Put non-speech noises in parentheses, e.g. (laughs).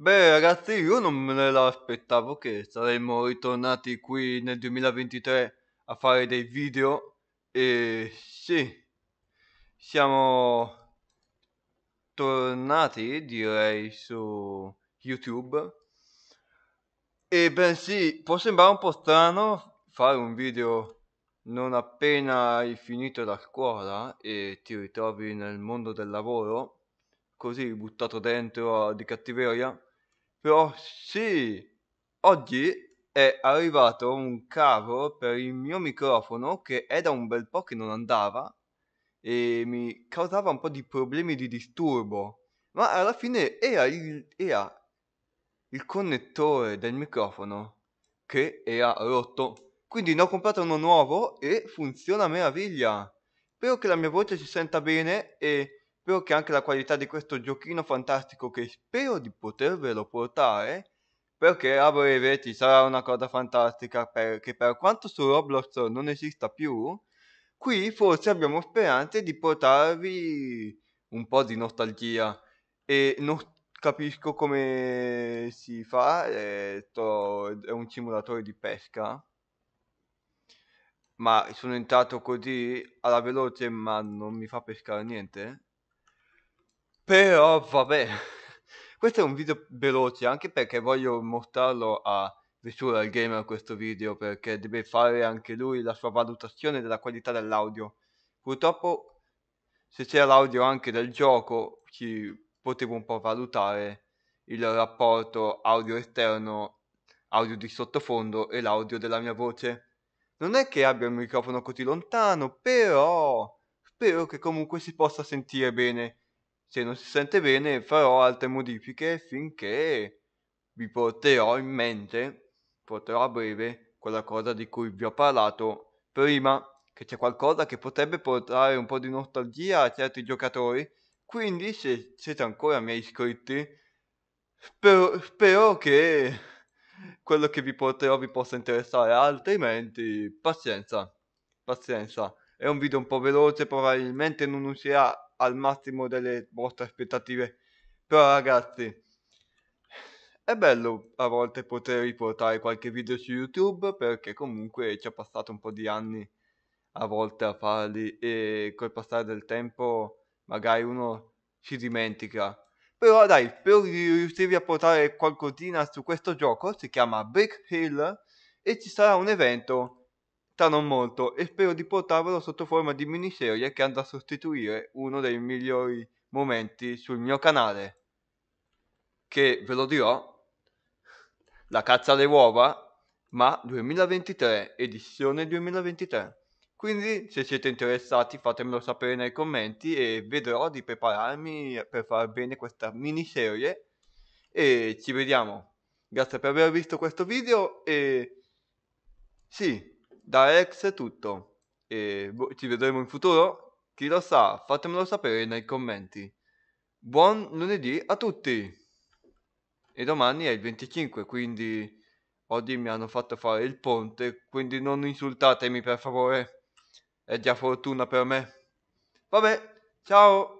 Beh ragazzi io non me l'aspettavo che saremmo ritornati qui nel 2023 a fare dei video e sì, siamo tornati direi su YouTube e bensì può sembrare un po' strano fare un video non appena hai finito la scuola e ti ritrovi nel mondo del lavoro così buttato dentro di cattiveria però sì, oggi è arrivato un cavo per il mio microfono che è da un bel po' che non andava e mi causava un po' di problemi di disturbo, ma alla fine era il, era il connettore del microfono che era rotto. Quindi ne ho comprato uno nuovo e funziona a meraviglia. Spero che la mia voce si senta bene e Spero che anche la qualità di questo giochino fantastico che spero di potervelo portare perché a breve ci sarà una cosa fantastica perché per quanto su Roblox non esista più, qui forse abbiamo speranze di portarvi un po' di nostalgia e non capisco come si fa, eh, è un simulatore di pesca ma sono entrato così alla veloce ma non mi fa pescare niente però vabbè, (laughs) questo è un video veloce anche perché voglio mostrarlo a Visual Gamer questo video perché deve fare anche lui la sua valutazione della qualità dell'audio. Purtroppo se c'era l'audio anche del gioco ci potevo un po' valutare il rapporto audio esterno, audio di sottofondo e l'audio della mia voce. Non è che abbia un microfono così lontano, però spero che comunque si possa sentire bene se non si sente bene farò altre modifiche finché vi porterò in mente, porterò a breve quella cosa di cui vi ho parlato prima, che c'è qualcosa che potrebbe portare un po' di nostalgia a certi giocatori, quindi se siete ancora miei iscritti, spero, spero che quello che vi porterò vi possa interessare, altrimenti pazienza, pazienza. È un video un po' veloce, probabilmente non uscirà al massimo delle vostre aspettative. Però ragazzi, è bello a volte poter riportare qualche video su YouTube perché comunque ci ho passato un po' di anni a volte a farli e col passare del tempo magari uno si dimentica. Però dai, spero di riuscirvi a portare qualcosina su questo gioco, si chiama Brick Hill e ci sarà un evento non molto e spero di portarvelo sotto forma di miniserie che andrà a sostituire uno dei migliori momenti sul mio canale che ve lo dirò la cazza alle uova ma 2023 edizione 2023 quindi se siete interessati fatemelo sapere nei commenti e vedrò di prepararmi per fare bene questa miniserie e ci vediamo grazie per aver visto questo video e sì da Alex è tutto. E bo- ci vedremo in futuro? Chi lo sa, fatemelo sapere nei commenti. Buon lunedì a tutti! E domani è il 25, quindi oggi mi hanno fatto fare il ponte, quindi non insultatemi per favore. È già fortuna per me. Vabbè, ciao!